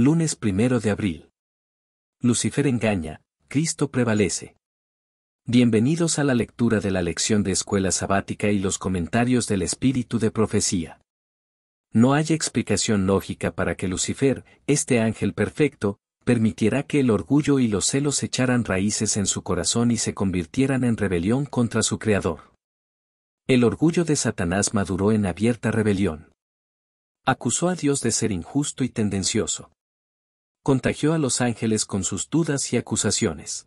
Lunes primero de abril. Lucifer engaña, Cristo prevalece. Bienvenidos a la lectura de la lección de escuela sabática y los comentarios del espíritu de profecía. No hay explicación lógica para que Lucifer, este ángel perfecto, permitiera que el orgullo y los celos echaran raíces en su corazón y se convirtieran en rebelión contra su Creador. El orgullo de Satanás maduró en abierta rebelión. Acusó a Dios de ser injusto y tendencioso contagió a los ángeles con sus dudas y acusaciones.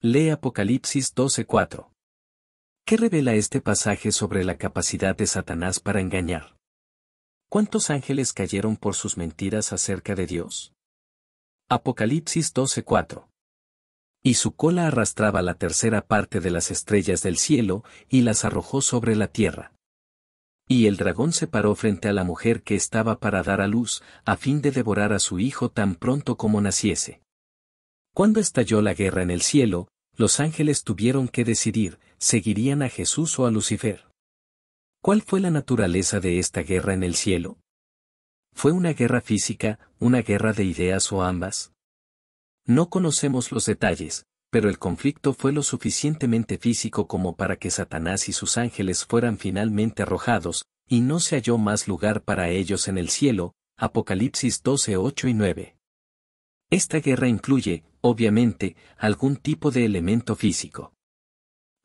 Lee Apocalipsis 12:4. ¿Qué revela este pasaje sobre la capacidad de Satanás para engañar? ¿Cuántos ángeles cayeron por sus mentiras acerca de Dios? Apocalipsis 12:4. Y su cola arrastraba la tercera parte de las estrellas del cielo y las arrojó sobre la tierra. Y el dragón se paró frente a la mujer que estaba para dar a luz, a fin de devorar a su hijo tan pronto como naciese. Cuando estalló la guerra en el cielo, los ángeles tuvieron que decidir, ¿seguirían a Jesús o a Lucifer? ¿Cuál fue la naturaleza de esta guerra en el cielo? ¿Fue una guerra física, una guerra de ideas o ambas? No conocemos los detalles, pero el conflicto fue lo suficientemente físico como para que Satanás y sus ángeles fueran finalmente arrojados, y no se halló más lugar para ellos en el cielo, Apocalipsis 12, 8 y 9. Esta guerra incluye, obviamente, algún tipo de elemento físico.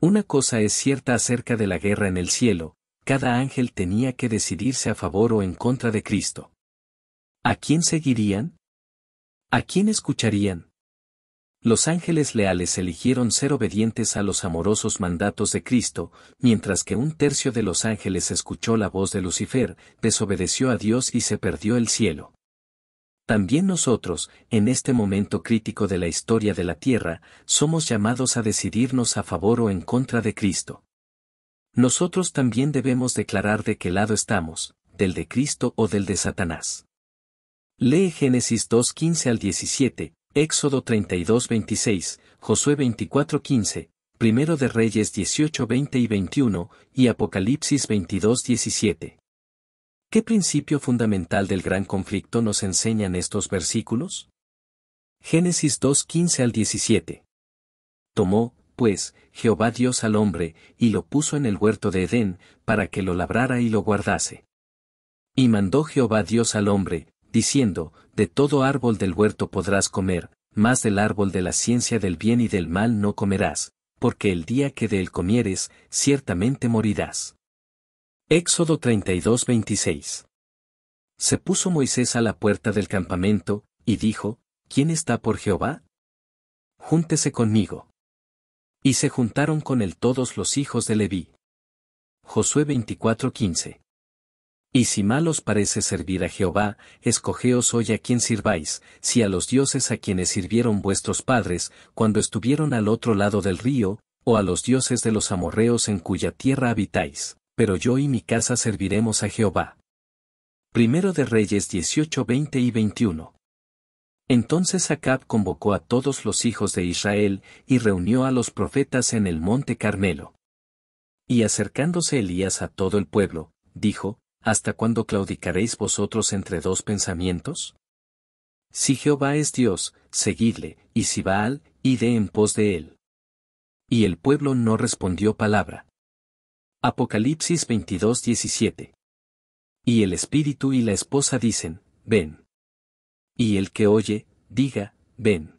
Una cosa es cierta acerca de la guerra en el cielo, cada ángel tenía que decidirse a favor o en contra de Cristo. ¿A quién seguirían? ¿A quién escucharían? Los ángeles leales eligieron ser obedientes a los amorosos mandatos de Cristo, mientras que un tercio de los ángeles escuchó la voz de Lucifer, desobedeció a Dios y se perdió el cielo. También nosotros, en este momento crítico de la historia de la Tierra, somos llamados a decidirnos a favor o en contra de Cristo. Nosotros también debemos declarar de qué lado estamos, del de Cristo o del de Satanás. Lee Génesis 2.15 al 17, Éxodo 32-26, Josué 24:15, Primero de Reyes 18-20 y 21, y Apocalipsis 22-17. ¿Qué principio fundamental del gran conflicto nos enseñan estos versículos? Génesis 2:15 al 17. Tomó, pues, Jehová Dios al hombre, y lo puso en el huerto de Edén, para que lo labrara y lo guardase. Y mandó Jehová Dios al hombre, diciendo, De todo árbol del huerto podrás comer, mas del árbol de la ciencia del bien y del mal no comerás, porque el día que de él comieres, ciertamente morirás. Éxodo 32:26 Se puso Moisés a la puerta del campamento, y dijo, ¿Quién está por Jehová? Júntese conmigo. Y se juntaron con él todos los hijos de Leví. Josué 24:15 y si mal os parece servir a Jehová, escogeos hoy a quien sirváis, si a los dioses a quienes sirvieron vuestros padres, cuando estuvieron al otro lado del río, o a los dioses de los amorreos en cuya tierra habitáis, pero yo y mi casa serviremos a Jehová. Primero de Reyes 18, 20 y 21. Entonces Acab convocó a todos los hijos de Israel, y reunió a los profetas en el monte Carmelo. Y acercándose Elías a todo el pueblo, dijo, ¿hasta cuándo claudicaréis vosotros entre dos pensamientos? Si Jehová es Dios, seguidle, y si Baal, ide en pos de él. Y el pueblo no respondió palabra. Apocalipsis 22:17. Y el espíritu y la esposa dicen, ven. Y el que oye, diga, ven.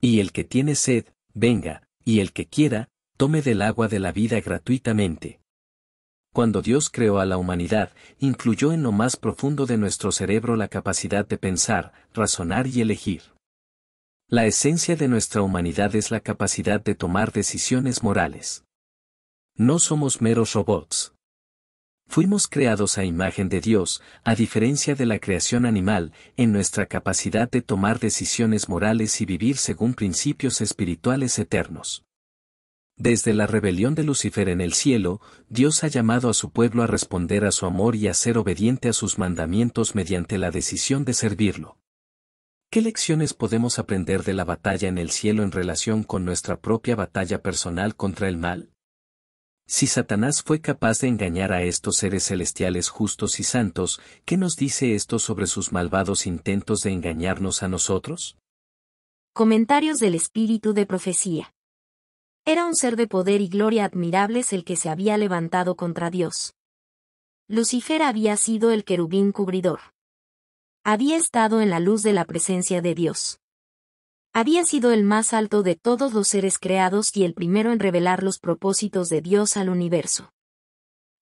Y el que tiene sed, venga, y el que quiera, tome del agua de la vida gratuitamente. Cuando Dios creó a la humanidad, incluyó en lo más profundo de nuestro cerebro la capacidad de pensar, razonar y elegir. La esencia de nuestra humanidad es la capacidad de tomar decisiones morales. No somos meros robots. Fuimos creados a imagen de Dios, a diferencia de la creación animal, en nuestra capacidad de tomar decisiones morales y vivir según principios espirituales eternos. Desde la rebelión de Lucifer en el cielo, Dios ha llamado a su pueblo a responder a su amor y a ser obediente a sus mandamientos mediante la decisión de servirlo. ¿Qué lecciones podemos aprender de la batalla en el cielo en relación con nuestra propia batalla personal contra el mal? Si Satanás fue capaz de engañar a estos seres celestiales justos y santos, ¿qué nos dice esto sobre sus malvados intentos de engañarnos a nosotros? Comentarios del Espíritu de Profecía. Era un ser de poder y gloria admirables el que se había levantado contra Dios. Lucifer había sido el querubín cubridor. Había estado en la luz de la presencia de Dios. Había sido el más alto de todos los seres creados y el primero en revelar los propósitos de Dios al universo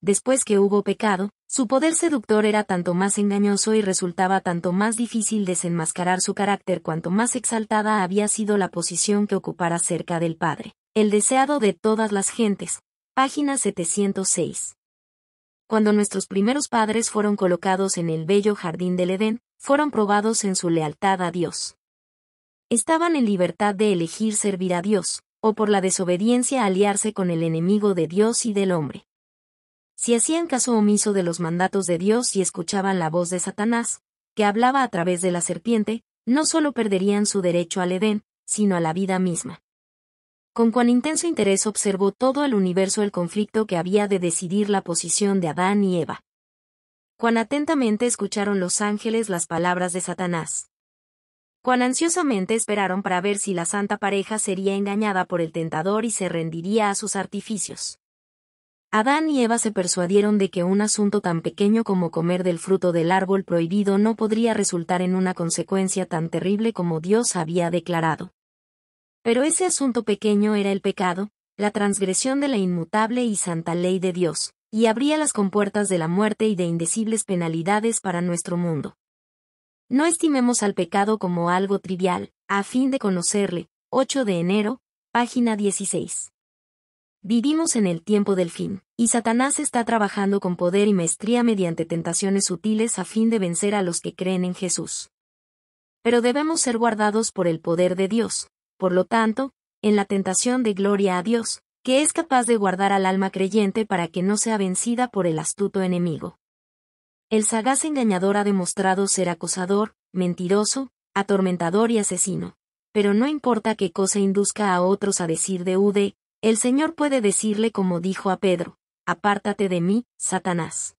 después que hubo pecado, su poder seductor era tanto más engañoso y resultaba tanto más difícil desenmascarar su carácter cuanto más exaltada había sido la posición que ocupara cerca del Padre, el deseado de todas las gentes. Página 706. Cuando nuestros primeros padres fueron colocados en el bello jardín del Edén, fueron probados en su lealtad a Dios. Estaban en libertad de elegir servir a Dios, o por la desobediencia aliarse con el enemigo de Dios y del hombre si hacían caso omiso de los mandatos de Dios y escuchaban la voz de Satanás, que hablaba a través de la serpiente, no solo perderían su derecho al Edén, sino a la vida misma. Con cuán intenso interés observó todo el universo el conflicto que había de decidir la posición de Adán y Eva. Cuán atentamente escucharon los ángeles las palabras de Satanás. Cuán ansiosamente esperaron para ver si la santa pareja sería engañada por el tentador y se rendiría a sus artificios. Adán y Eva se persuadieron de que un asunto tan pequeño como comer del fruto del árbol prohibido no podría resultar en una consecuencia tan terrible como Dios había declarado. Pero ese asunto pequeño era el pecado, la transgresión de la inmutable y santa ley de Dios, y abría las compuertas de la muerte y de indecibles penalidades para nuestro mundo. No estimemos al pecado como algo trivial, a fin de conocerle. 8 de enero, página 16. Vivimos en el tiempo del fin, y Satanás está trabajando con poder y maestría mediante tentaciones sutiles a fin de vencer a los que creen en Jesús. Pero debemos ser guardados por el poder de Dios, por lo tanto, en la tentación de gloria a Dios, que es capaz de guardar al alma creyente para que no sea vencida por el astuto enemigo. El sagaz engañador ha demostrado ser acosador, mentiroso, atormentador y asesino. Pero no importa qué cosa induzca a otros a decir de Ude, el Señor puede decirle como dijo a Pedro, Apártate de mí, Satanás.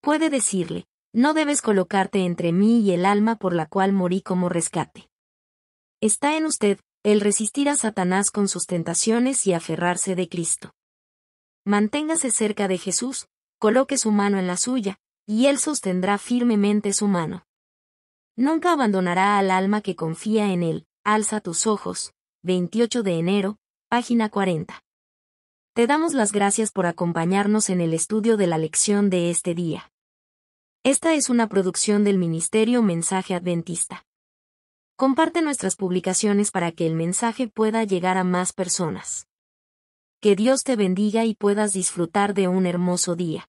Puede decirle, No debes colocarte entre mí y el alma por la cual morí como rescate. Está en usted, el resistir a Satanás con sus tentaciones y aferrarse de Cristo. Manténgase cerca de Jesús, coloque su mano en la suya, y Él sostendrá firmemente su mano. Nunca abandonará al alma que confía en Él. Alza tus ojos, 28 de enero, Página 40. Te damos las gracias por acompañarnos en el estudio de la lección de este día. Esta es una producción del Ministerio Mensaje Adventista. Comparte nuestras publicaciones para que el mensaje pueda llegar a más personas. Que Dios te bendiga y puedas disfrutar de un hermoso día.